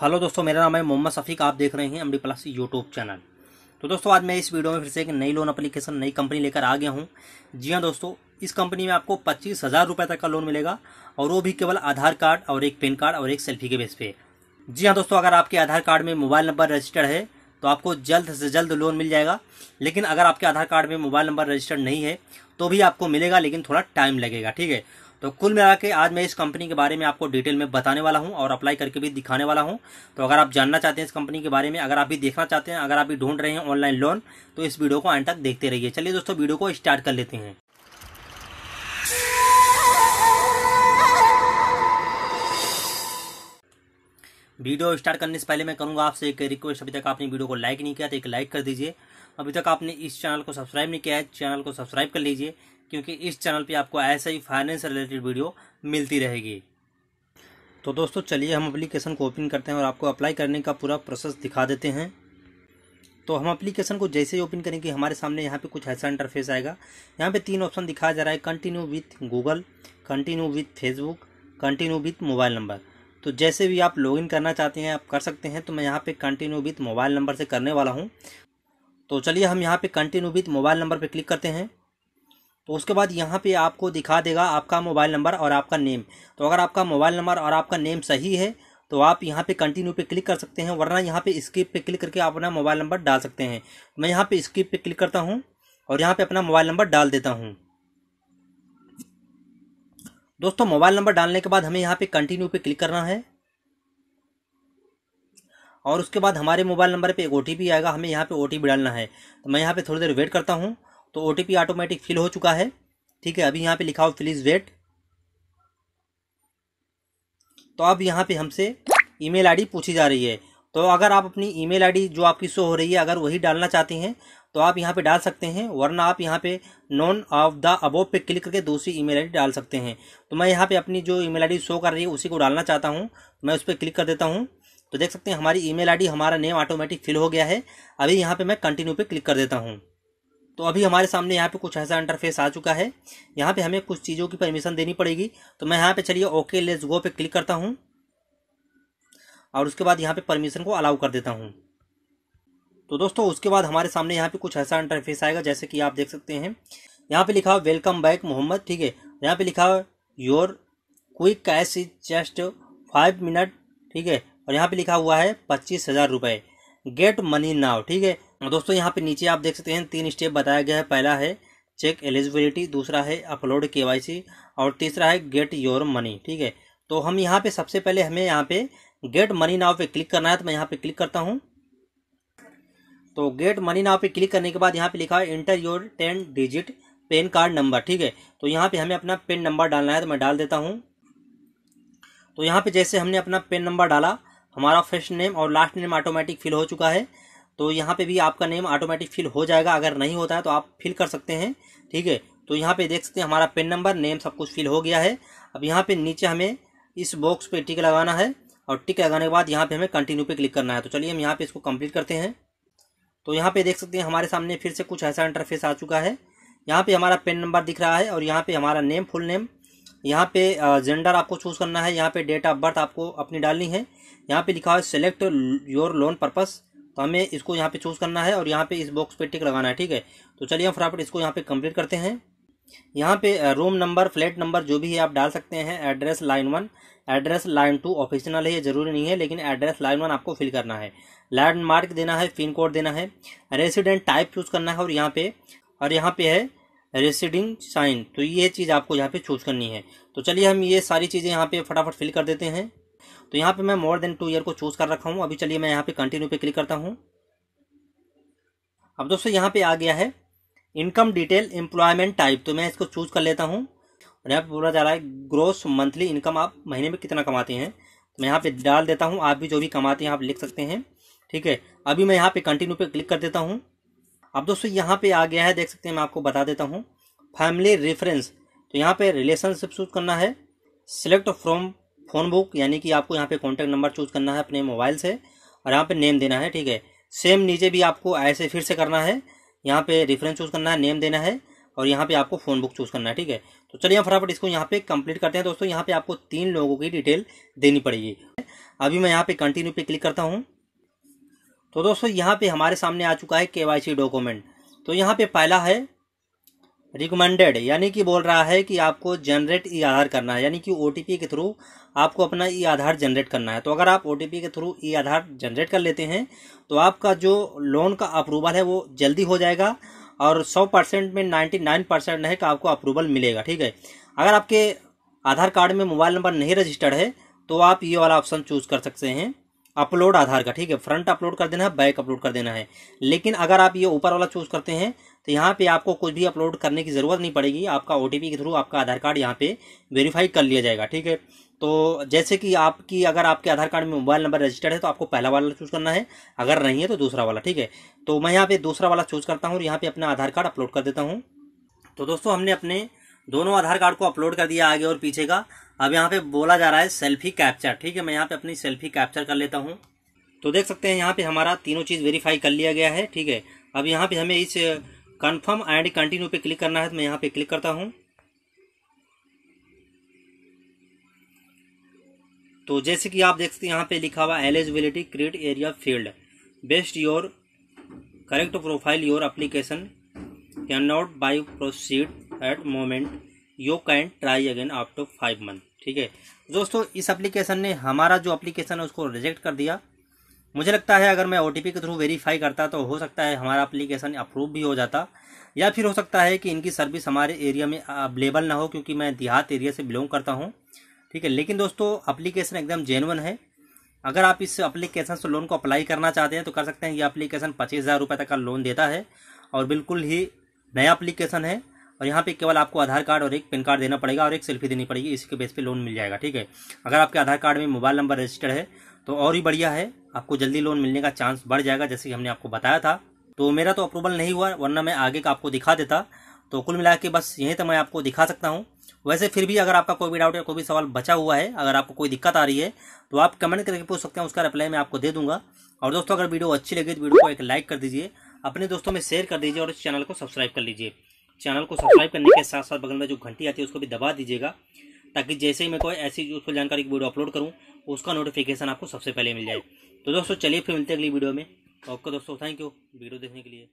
hello दोस्तों मेरा नाम है मोहम्मद सफीक आप देख रहे हैं एमडी प्लस यूट्यूब चैनल तो दोस्तों आज मैं इस वीडियो में फिर से एक नई लोन अप्लीकेशन नई कंपनी लेकर आ गया हूं जी हां दोस्तों इस कंपनी में आपको पच्चीस हज़ार रुपये तक का लोन मिलेगा और वो भी केवल आधार कार्ड और एक पेन कार्ड और एक सेल्फी के बेस पे जी हाँ दोस्तों अगर आपके आधार कार्ड में मोबाइल नंबर रजिस्टर्ड है तो आपको जल्द से जल्द लोन मिल जाएगा लेकिन अगर आपके आधार कार्ड में मोबाइल नंबर रजिस्टर्ड नहीं है तो भी आपको मिलेगा लेकिन थोड़ा टाइम लगेगा ठीक है तो कुल मिला के आज मैं इस कंपनी के बारे में आपको डिटेल में बताने वाला हूँ और अप्लाई करके भी दिखाने वाला हूँ तो अगर आप जानना चाहते हैं इस कंपनी के बारे में अगर आप भी देखना चाहते हैं अगर आप भी ढूंढ रहे हैं ऑनलाइन लोन तो इस वीडियो को एंड तक देखते रहिए चलिए दोस्तों वीडियो को स्टार्ट कर लेते हैं वीडियो स्टार्ट करने से पहले मैं करूंगा आपसे एक रिक्वेस्ट अभी तक आपने वीडियो को लाइक नहीं किया तो एक लाइक कर दीजिए अभी तक आपने इस चैनल को सब्सक्राइब नहीं किया है चैनल तो को सब्सक्राइब कर लीजिए क्योंकि इस चैनल पे आपको ऐसा ही फाइनेंस रिलेटेड वीडियो मिलती रहेगी तो दोस्तों चलिए हम अप्लीकेशन को ओपन करते हैं और आपको अप्लाई करने का पूरा प्रोसेस दिखा देते हैं तो हम अप्लीकेशन को जैसे ही ओपन करेंगे हमारे सामने यहाँ पे कुछ ऐसा इंटरफेस आएगा यहाँ पे तीन ऑप्शन दिखाया जा रहा है continue with Google continue with Facebook continue with mobile number तो जैसे भी आप लॉगिन करना चाहते हैं आप कर सकते हैं तो मैं यहाँ पे कंटिन्यू विथ मोबाइल नंबर से करने वाला हूँ तो चलिए हम यहाँ पे कंटिन्यू विथ मोबाइल नंबर पर क्लिक करते हैं तो उसके बाद यहाँ पे आपको दिखा देगा आपका मोबाइल नंबर और आपका नेम तो अगर आपका मोबाइल नंबर और आपका नेम सही है तो आप यहाँ पे कंटिन्यू पे क्लिक कर सकते हैं वरना यहाँ पे स्किप पे क्लिक करके आप अपना मोबाइल नंबर डाल सकते हैं मैं यहाँ पे स्किप पे क्लिक करता हूँ और यहाँ पे अपना मोबाइल नंबर डाल देता हूँ दोस्तों मोबाइल नंबर डालने के बाद हमें यहाँ पे कंटिन्यू पे क्लिक करना है और उसके बाद हमारे मोबाइल नंबर पे एक ओ आएगा हमें यहाँ पे ओ डालना है तो मैं यहाँ पे थोड़ी देर वेट करता हूँ तो ओ ऑटोमेटिक फिल हो चुका है ठीक है अभी यहाँ पे लिखा हो प्लीज़ वेट तो अब यहाँ पे हमसे ईमेल आईडी पूछी जा रही है तो अगर आप अपनी ईमेल आईडी जो आपकी शो हो रही है अगर वही डालना चाहते हैं तो आप यहाँ पे डाल सकते हैं वरना आप यहाँ पे नॉन ऑफ द अबोव पे क्लिक करके दूसरी ईमेल आईडी डाल सकते हैं तो मैं यहाँ पे अपनी जो ईमेल आईडी शो कर रही है उसी को डालना चाहता हूँ मैं उस पर क्लिक कर देता हूँ तो देख सकते हैं हमारी आई डी हमारा नेम ऑटोमेटिक फिल हो गया है अभी यहाँ पर मैं कंटिन्यू पर क्लिक कर देता हूँ तो अभी हमारे सामने यहाँ पे कुछ ऐसा इंटरफेस आ चुका है यहाँ पे हमें कुछ चीज़ों की परमिशन देनी पड़ेगी तो मैं यहाँ पे चलिए ओके लेट्स गो पे क्लिक करता हूँ और उसके बाद यहाँ पे परमिशन को अलाउ कर देता हूँ तो दोस्तों उसके बाद हमारे सामने यहाँ पे कुछ ऐसा इंटरफेस आएगा जैसे कि आप देख सकते हैं यहाँ पर लिखा वेलकम बैक मोहम्मद ठीक है यहाँ पर लिखा your quick cash is just five minute ठीक है और यहाँ पर लिखा हुआ है पच्चीस हज़ार रुपये गेट मनी नाव ठीक है दोस्तों यहाँ पे नीचे आप देख सकते हैं तीन स्टेप बताया गया है पहला है चेक एलिजिबिलिटी दूसरा है अपलोड के और तीसरा है गेट योर मनी ठीक है तो हम यहाँ पे सबसे पहले हमें यहाँ पे गेट मनी नाव पे क्लिक करना है तो मैं यहाँ पे क्लिक करता हूँ तो गेट मनी नाव पे क्लिक करने के बाद यहाँ पे लिखा है enter your ten digit PAN card number ठीक है तो यहाँ पे हमें अपना पेन नंबर डालना है तो मैं डाल देता हूँ तो यहाँ पे जैसे हमने अपना पेन नंबर डाला हमारा फर्स्ट नेम और लास्ट नेम ऑटोमेटिक फिल हो चुका है तो यहाँ पे भी आपका नेम ऑटोमेटिक फिल हो जाएगा अगर नहीं होता है तो आप फिल कर सकते हैं ठीक है तो यहाँ पे देख सकते हैं हमारा पेन नंबर नेम सब कुछ फिल हो गया है अब यहाँ पे नीचे हमें इस बॉक्स पे टिक लगाना है और टिक लगाने के बाद यहाँ पे हमें कंटिन्यू पे क्लिक करना है तो चलिए हम यहाँ पे इसको कम्प्लीट करते हैं तो यहाँ पे देख सकते हैं हमारे सामने फिर से कुछ ऐसा इंटरफेस आ चुका है यहाँ पे हमारा पेन नंबर दिख रहा है और यहाँ पे हमारा नेम फुल नेम यहाँ पे जेंडर आपको चूज़ करना है यहाँ पे डेट ऑफ बर्थ आपको अपनी डालनी है यहाँ पे लिखा है सेलेक्ट योर लोन पर्पस तो हमें इसको यहाँ पे चूज़ करना है और यहाँ पे इस बॉक्स पे टिक लगाना है ठीक है तो चलिए हम फटाफट इसको यहाँ पे कंप्लीट करते हैं यहाँ पे रूम नंबर फ्लैट नंबर जो भी है आप डाल सकते हैं address line one address line two optional है ये ज़रूरी नहीं है लेकिन एड्रेस लाइन वन आपको फिल करना है लैंडमार्क देना है पिन कोड देना है रेसिडेंट टाइप चूज़ करना है और यहाँ पर और यहाँ पर है रेसिडिंग साइन तो ये चीज़ आपको यहाँ पर चूज़ करनी है तो चलिए हम ये सारी चीज़ें यहाँ पर फटाफट फिल कर देते हैं तो यहाँ पे मैं मोर देन टू ईयर को चूज कर रखा हूँ अभी चलिए मैं यहाँ पे कंटिन्यू पे क्लिक करता हूँ अब दोस्तों यहाँ पे आ गया है इनकम डिटेल एम्प्लॉयमेंट टाइप तो मैं इसको चूज कर लेता हूँ और यहाँ पे बोला जा रहा है ग्रोस मंथली इनकम आप महीने में कितना कमाते हैं तो मैं यहाँ पे डाल देता हूँ आप भी जो भी कमाते हैं आप लिख सकते हैं ठीक है अभी मैं यहाँ पे कंटिन्यू पे क्लिक कर देता हूँ अब दोस्तों यहाँ पे आ गया है देख सकते हैं मैं आपको बता देता हूँ फैमिली रेफरेंस तो यहाँ पे रिलेशनशिप चूज करना है सिलेक्ट फ्रॉम फ़ोन बुक यानी कि आपको यहाँ पे कॉन्टैक्ट नंबर चूज करना है अपने मोबाइल से और यहाँ पे नेम देना है ठीक है सेम नीचे भी आपको ऐसे फिर से करना है यहाँ पे रेफरेंस चूज़ करना है नेम देना है और यहाँ पे आपको फ़ोन बुक चूज़ करना है ठीक है तो चलिए हम फटाफट इसको यहाँ पे कंप्लीट करते हैं दोस्तों यहाँ पे आपको तीन लोगों की डिटेल देनी पड़ेगी अभी मैं यहाँ पे कंटिन्यू पे क्लिक करता हूँ तो दोस्तों यहाँ पे हमारे सामने आ चुका है के डॉक्यूमेंट तो यहाँ पे पहला है रिकमेंडेड यानी कि बोल रहा है कि आपको जनरेट ई आधार करना है यानी कि ओ के थ्रू आपको अपना ई आधार जनरेट करना है तो अगर आप ओ के थ्रू ई आधार जनरेट कर लेते हैं तो आपका जो लोन का अप्रूवल है वो जल्दी हो जाएगा और सौ परसेंट में नाइन्टी नाइन परसेंट है कि आपको अप्रूवल मिलेगा ठीक है अगर आपके आधार कार्ड में मोबाइल नंबर नहीं रजिस्टर्ड है तो आप ये वाला ऑप्शन चूज़ कर सकते हैं अपलोड आधार का ठीक है फ्रंट अपलोड कर देना है बैक अपलोड कर देना है लेकिन अगर आप ये ऊपर वाला चूज़ करते हैं तो यहाँ पे आपको कुछ भी अपलोड करने की ज़रूरत नहीं पड़ेगी आपका ओ के थ्रू आपका आधार कार्ड यहाँ पे वेरीफाई कर लिया जाएगा ठीक है तो जैसे कि आपकी अगर आपके आधार कार्ड में मोबाइल नंबर रजिस्टर्ड है तो आपको पहला वाला चूज़ करना है अगर नहीं है तो दूसरा वाला ठीक है तो मैं यहाँ पर दूसरा वाला चूज़ करता हूँ और यहाँ पर अपना आधार कार्ड अपलोड कर देता हूँ तो दोस्तों हमने अपने दोनों आधार कार्ड को अपलोड कर दिया आगे और पीछे का अब यहाँ पे बोला जा रहा है सेल्फी कैप्चर ठीक है मैं यहाँ पे अपनी सेल्फी कैप्चर कर लेता हूँ तो देख सकते हैं यहाँ पे हमारा तीनों चीज़ वेरीफाई कर लिया गया है ठीक है अब यहाँ पे हमें इस कंफर्म एंड कंटिन्यू पे क्लिक करना है तो मैं यहाँ पे क्लिक करता हूँ तो जैसे कि आप देख सकते हैं यहाँ पे लिखा हुआ eligibility criteria field best your correct profile your application can not by proceed at moment you can try again after five month ठीक है दोस्तों इस एप्लीकेशन ने हमारा जो एप्लीकेशन है उसको रिजेक्ट कर दिया मुझे लगता है अगर मैं ओ के थ्रू वेरीफाई करता तो हो सकता है हमारा अप्लीकेशन अप्रूव भी हो जाता या फिर हो सकता है कि इनकी सर्विस हमारे एरिया में अवेलेबल ना हो क्योंकि मैं देहात एरिया से बिलोंग करता हूँ ठीक है लेकिन दोस्तों अप्लीकेशन एकदम जेनवन है अगर आप इस अप्लीकेशन से लोन को अप्लाई करना चाहते हैं तो कर सकते हैं ये अप्लीकेशन पच्चीस हज़ार रुपये तक का लोन देता है और बिल्कुल ही नया अप्लीकेशन है और यहाँ पे केवल आपको आधार कार्ड और एक पेन कार्ड देना पड़ेगा और एक सेल्फी देनी पड़ेगी इसके बेस पे लोन मिल जाएगा ठीक है अगर आपके आधार कार्ड में मोबाइल नंबर रजिस्टर्ड है तो और ही बढ़िया है आपको जल्दी लोन मिलने का चांस बढ़ जाएगा जैसे कि हमने आपको बताया था तो मेरा तो अप्रूवल नहीं हुआ वरना मैं आगे का आपको दिखा देता तो कुल मिला के बस यहीं तक मैं आपको दिखा सकता हूँ वैसे फिर भी अगर आपका कोई भी डाउट या कोई भी सवाल बचा हुआ है अगर आपको कोई दिक्कत आ रही है तो आप कमेंट करके पूछ सकते हैं उसका रिप्लाई मैं आपको दे दूंगा और दोस्तों अगर वीडियो अच्छी लगी तो वीडियो को एक लाइक कर दीजिए अपने दोस्तों में शेयर कर दीजिए और इस चैनल को सब्सक्राइब कर लीजिए चैनल को सब्सक्राइब करने के साथ साथ बगल में जो घंटी आती है उसको भी दबा दीजिएगा ताकि जैसे ही मैं कोई ऐसी यूजफुल जानकारी की वीडियो अपलोड करूँ उसका नोटिफिकेशन आपको सबसे पहले मिल जाए तो दोस्तों चलिए फिर मिलते हैं अगली वीडियो में ओके दोस्तों थैंक यू वीडियो देखने के लिए